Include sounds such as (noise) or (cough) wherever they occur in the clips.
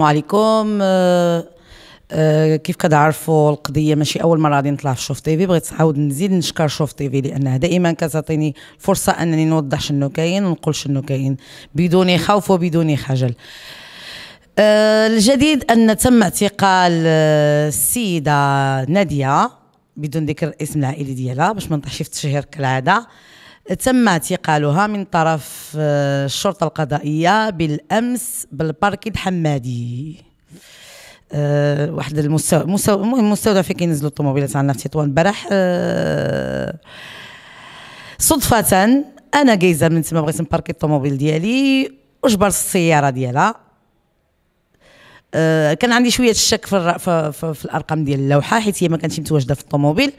السلام عليكم أه أه كيف كتعرفوا القضيه ماشي اول مره غادي نطلع في شوف تيفي بغيت نعاود نزيد نشكر شوف تيفي لانها دائما كتعطيني فرصه انني نوضح شنو كاين ونقول شنو كاين بدون خوف وبدون خجل أه الجديد ان تم اعتقال آه، السيده ناديه بدون ذكر الاسم العائلي ديالها باش ما نطيحش في التشهير كالعاده تم اعتقالها من طرف آه، الشرطة القضائية بالأمس بالبارك الحمادي أه واحد المستودع المهم المستودع فين كينزلوا الطوموبيلات عندنا في تطوان البارح أه صدفة أنا جايزة من تما بغيت نباركي الطوموبيل ديالي وجبرت السيارة ديالها أه كان عندي شويه الشك في, في, في, في الارقام ديال اللوحه حيت هي ما كانتش متواجده في الطوموبيل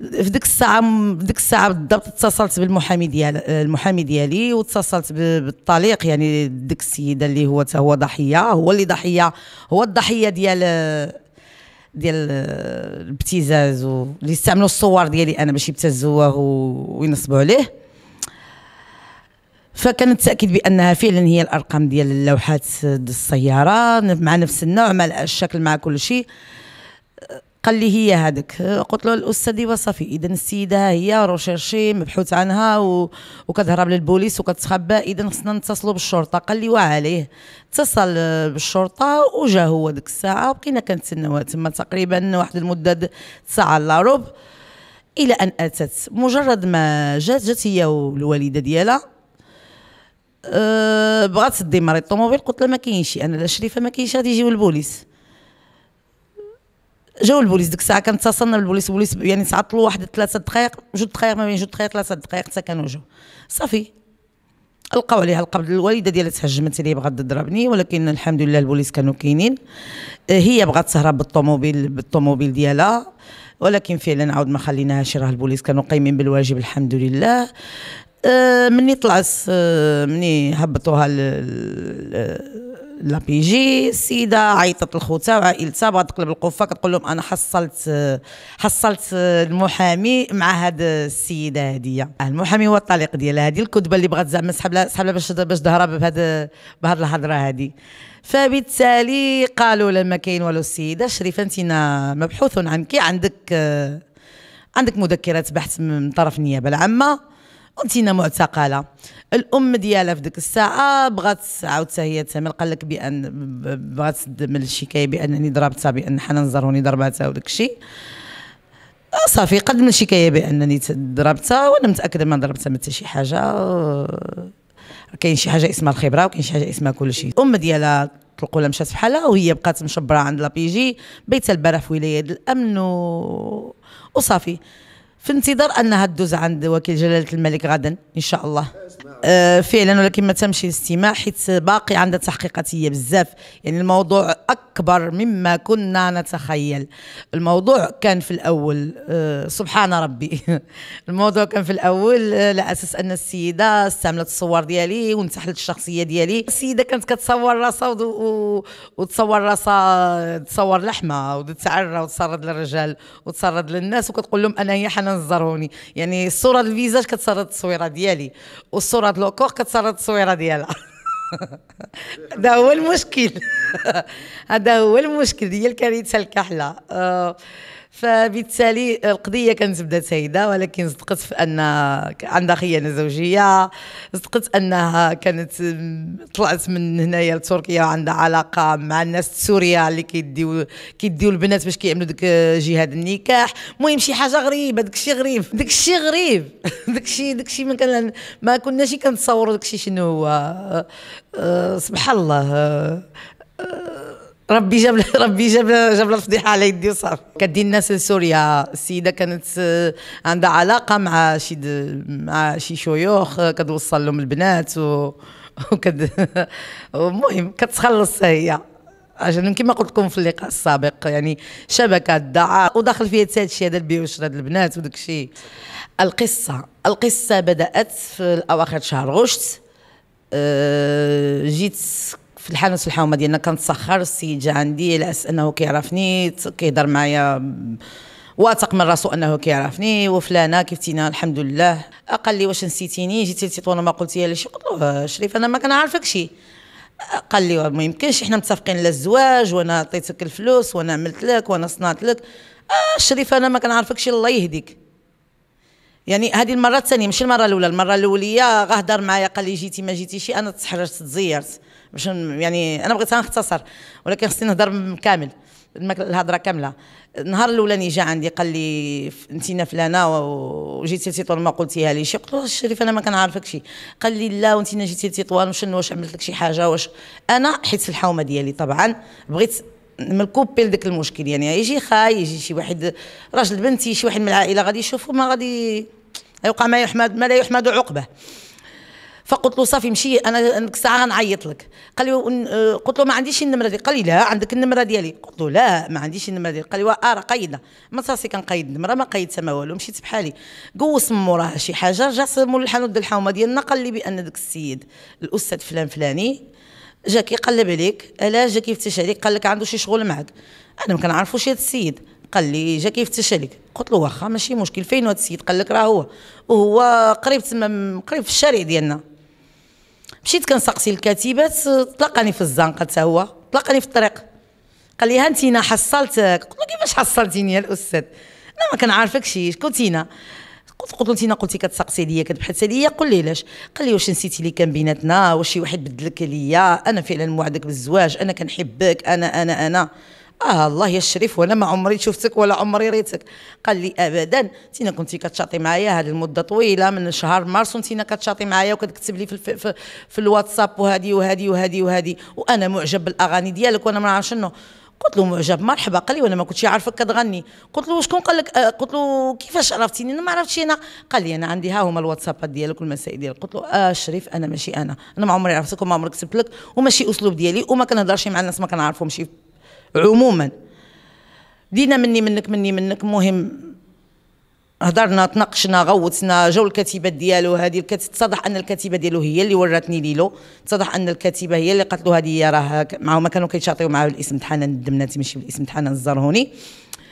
في ديك الساعه في ديك الساعه بالضبط اتصلت بالمحامي ديال المحامي ديالي واتصلت بالطليق يعني ديك السيده اللي هو هو ضحيه هو اللي ضحيه هو الضحيه ديال ديال الابتزاز واللي استعملوا الصور ديالي انا باش يبتزوه وينصبوا عليه فكان التاكيد بانها فعلا هي الارقام ديال اللوحات دي السياره مع نفس النوع مع الشكل مع كل شيء قال لي هي هذاك قلت له الاستاذ ديوا صافي اذا السيده هي روشيرشي مبحوث عنها و... وكتهرب للبوليس وكتخبى اذا خصنا نتصلوا بالشرطه قال لي وعليه اتصل بالشرطه وجا هو ديك الساعه بقينا كنتسناوها تما تقريبا واحد المده ساعه الا ربع الى ان اتت مجرد ما جات جات هي والوالده ديالها أه بغات تدي مريض الطوموبيل قلت لها ما كاينش انا لا شريفه ما كاينش غادي يجيو البوليس جاو البوليس ديك الساعه كان اتصلنا بالبوليس البوليس يعني تعطلوا واحد ثلاثه دقائق جوج دقائق ما بين جوج دقائق ثلاثه دقائق حتى كانوا جو صافي لقاو عليها القبض الوالده ديالها تهجمت عليه بغات تضربني ولكن الحمد لله البوليس كانوا كاينين آه، هي بغات تهرب بالطوموبيل بالطوموبيل ديالها ولكن فعلا عاود ما خليناهاش راه البوليس كانوا قايمين بالواجب الحمد لله آه، مني طلعت آه، مني هبطوها بي جي السيده عيطت لخوتها وعائلتها بغات تقلب القفه كتقول لهم انا حصلت حصلت المحامي مع هاد السيده هادية المحامي هو الطليق ديالها هادي الكذبه اللي بغات زعما سحب لها سحب لها باش باش تهرب بهاد بهاد الهضره هادي فبالتالي قالوا لما كاين والو السيده شريفه انت مبحوث عنك عندك عندك مذكرات بحث من طرف النيابه العامه انتينا معتقله الام ديالها في ديك الساعه بغات عاود هي تسمل قال لك بان بغات تدمل الشكايه بانني ضربتها بان حنان زروني ضربتها وداك الشيء آه، صافي قدم الشكايه بانني ضربتها وانا متاكده ما ضربتها ما حتى شي حاجه آه، كاين شي حاجه اسمها الخبره وكاين شي حاجه اسمها كل شيء الام ديالها طلقوا لها مشات بحالها وهي بقات مشبره عند لابيجي بيتها البارح في ولايه الامن و... وصافي في انتظار انها تدوز عند وكيل جلاله الملك غدا ان شاء الله آه، فعلا ولكن ما تمشي الاستماع حيت باقي عندها تحقيقاتيه بزاف يعني الموضوع اكبر مما كنا نتخيل الموضوع كان في الاول آه، سبحان ربي (laughs) الموضوع كان في الاول آه، على اساس ان السيده استعملت الصور ديالي وانتحلت الشخصيه ديالي السيده كانت كتصور راسها و... وتصور راسها تصور لحمه وتتعرى وتصرد للرجال وتصرد للناس وكتقول لهم انا هي حنان الزرهوني يعني الصوره الفيزاج كتصرد التصويره ديالي والصوره صارت لو كور كتصرد التصويره ديالها (laughs) ده هو المشكل (laughs) هذا هو المشكل هي الكارثه الكحله آه، فبالتالي القضيه كانت بدات سيده ولكن صدقت في ان عندها خيانه زوجيه صدقت انها كانت طلعت من هنايا لتركيا وعندها علاقه مع الناس سوريا اللي كيديو كيديو البنات باش كيعملوا ديك جهاد النكاح المهم شي حاجه غريبه داك الشيء غريب داك الشيء غريب (laughs) داك الشيء داك الشيء ما كان ما كناش كنتصوروا داك الشيء شنو هو أه, آه، سبحان الله آه، ربي جاب ربي جاب جاب الفضيحه على يدي وصافي كدير الناس لسوريا السيده كانت آه، عندها علاقه مع شي مع شي شيوخ آه، كتوصل لهم البنات و (laughs) وكد المهم كتخلص هي عشان كما قلت لكم في اللقاء السابق يعني شبكه الدعاء وداخل فيها هذا الشيء هذا البيع وشراء البنات وداك الشيء القصه القصه بدات في اواخر شهر غشت أه جيت في الحانوت في الحومه ديالنا كنتسخر السيد جا عندي على انه كيعرفني كيهضر معايا واثق من راسو انه كيعرفني وفلانه كيفتينا الحمد لله قال لي واش نسيتيني جيتي لتطوان وما قلتي لي شي قلت له آه، شريف انا ما شي قال لي ما يمكنش حنا متفقين على الزواج وانا عطيتك الفلوس وانا عملت لك وانا صنعت لك آه شريف انا ما شي الله يهديك يعني هذه المره الثانيه ماشي المره الاولى المره الاوليه غهضر معايا قال لي جيتي ما جيتيش انا تحررت تزيرت باش يعني انا بغيت نختصر ولكن خصني نهضر كامل الهضره كامله النهار الاولاني جا عندي قال لي انتينا فلانه وجيتي لتطوان ما قلتيها لي شي قلت له الشريف أه انا ما كنعرفكش قال لي لا وانتينا جيتي لتطوان وشنو واش عملت لك شي حاجه واش انا حيت الحومه ديالي طبعا بغيت كوبيل لذاك المشكل يعني يجي خاي يجي شي واحد راجل بنتي شي واحد من العائله غادي يشوفه ما غادي يوقع ما يحمد ما لا يحمد عقبه فقلت له صافي مشي انا الساعه غنعيط لك قال لي قلت له ما عنديش النمره ديالي قال لي لا عندك النمره ديالي قلت له لا ما عنديش النمره ديالي قال لي اه راه قيدنا ما صافي كنقيد النمره ما قيدتها ما والو مشيت بحالي قوس من موراها شي حاجه رجع مول الحانوت ديال الحومه ديالنا قال لي بان ذاك السيد الاستاذ فلان فلاني جا كيقلب عليك الا جا كيفتش عليك قال لك عنده شي شغل معك انا ما كنعرفوش هذا السيد قال لي جا كيفتش عليك قلت له واخا ماشي مشكل فين هذا السيد قال لك راه هو وهو قريب تما قريب في الشارع ديالنا مشيت كنسقسي الكاتبات طلقاني في الزنقه حتى هو تلاقاني في الطريق قال لي انتينا حصلتك قلت له كيفاش حصلتيني يا الاستاذ انا ما كنعرفكش شكون تينا قلت قلت له انتينا قلتي كتسقسي ليا كتبحثي ليا قول لي علاش قال لي واش نسيتي اللي كان بيناتنا واش شي واحد بدلك ليا انا فعلا موعدك بالزواج انا كنحبك انا انا انا اه الله يا الشريف وانا ما عمري شفتك ولا عمري ريتك قال لي ابدا انت كنتي كتشاطي معايا هذه المده طويله من شهر مارس وانت كتشاطي معايا وكتكتب لي في, في, في, في الواتساب وهذه وهذه وهذه وهذه وانا معجب بالاغاني ديالك وانا ما عارف شنو قلت له معجب مرحبا قال لي وانا ما كنتش عارفك كتغني قلت له شكون قال لك آه، قلت له كيفاش عرفتيني انا ما عرفتش انا قال لي انا عندي ها هما الواتسابات ديالك والمسائل ديالك قلت له اه شريف انا ماشي انا انا ما عمري عرفتك وما عمري كتبت لك وماشي اسلوب ديالي وما كنهضرش مع الناس ما كنعرفهمش عموما دينا مني منك مني منك مهم هضرنا تناقشنا غوتنا جو الكتيبات ديالو هذه الكتيب اتضح ان الكتيبه ديالو هي اللي وراتني ليلو اتضح ان الكتيبه هي اللي قالت له هذه راه مع ما كانوا كيتشاطيو معاه الاسم تاع ندمنا تمشي ماشي بالاسم تاع الزرهوني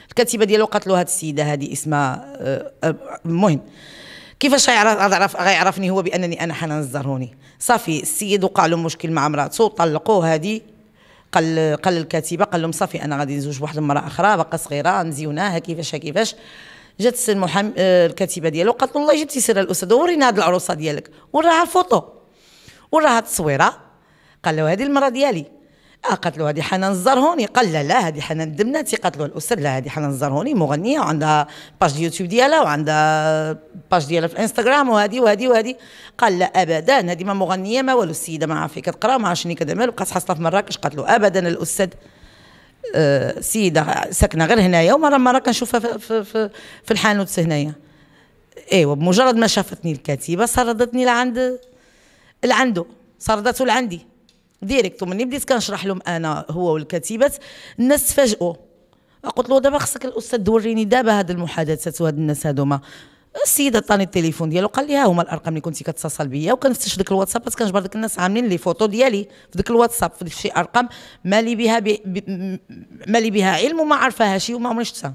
الكتيبه ديالو قالت له هذه السيده هذه اسمها المهم آه، آه، كيفاش غيعرف غيعرفني هو بانني انا حنان الزرهوني صافي السيد وقع له مشكل مع مراته طلقوه هذه قال قال الكاتبه قال لهم صافي انا غادي نزوج واحد المراه اخرى باقا صغيره مزيوناها كيفاش كيفاش جات المحام آه، الكاتبه ديالو قالت له والله جبتي سر الاستاذ ورينا هاد العروسه ديالك وراها الفوطو وراها التصويره قال له هذه المراه ديالي آه، قتلوا هذه حنان الزرهوني قال لا لا هذه حنان الدمناتي قتلوا الاسر لا هذه حنان الزرهوني مغنيه وعندها باج يوتيوب ديالها وعندها باج ديالها في انستغرام وهذه وهذه وهذه قال لا ابدا هذه ما مغنيه ما والو السيده ما عارفه كتقرا ما كذا كتعمل وبقات حاصله في مراكش قتلوا ابدا الاستاذ آه، سيده ساكنه غير هنايا ومره مره كنشوفها في, في, في, في الحانوت هنايا ايوا بمجرد ما شافتني الكاتبه سردتني لعند لعنده سردته لعندي ديريكت ومني بديت كنشرح لهم انا هو والكتيبات الناس تفاجئوا قلت له دابا خصك الاستاذ توريني دابا هاد المحادثات وهاد الناس هادوما السيد عطاني التليفون ديالو قال لي ها هما الارقام اللي كنتي كتتصل بيا وكنفتش ديك الواتسابات كنجبر ديك الناس عاملين لي فوتو ديالي في ديك الواتساب في ديك شي ارقام مالي بها بي بي مالي بها علم وما عرفاها شي وما عمرني شفتها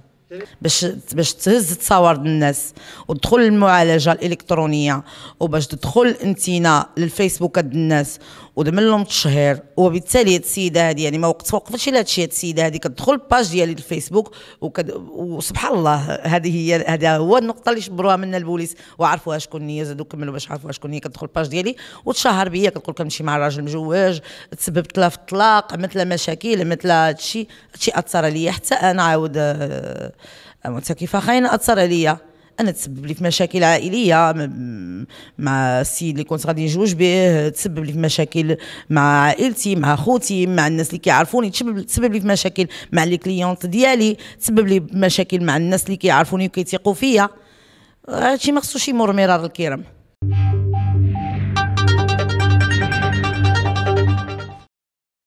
باش باش تهز تصاور الناس وتدخل المعالجه الالكترونيه وباش تدخل انتينا للفيسبوك د الناس ودمن لهم تشهير وبالتالي هاد السيده هادي يعني ما وقت وقفتش الا هادشي هاد السيده هادي كتدخل الباج ديالي الفيسبوك وكد... وسبحان الله هذه هي هذا هو النقطه اللي شبروها منا البوليس وعرفوها شكون هي زادو كملوا باش عرفوها شكون هي كتدخل الباج ديالي وتشهر بيا كتقول كنمشي مع الراجل مجوج تسببت لها في الطلاق عملت لها مشاكل عملت لها هادشي هادشي اثر عليا حتى انا عاود آه، معتكفه خاين اثر عليا انا تسبب لي في مشاكل عائليه مع السيد اللي كنت غادي نجوج به تسبب لي في مشاكل مع عائلتي مع خوتي مع الناس اللي كيعرفوني تسبب لي في مشاكل مع لي كليونت ديالي تسبب لي مشاكل مع الناس اللي كيعرفوني وكيثيقوا فيا هادشي ما خصوش يمر مرار الكرام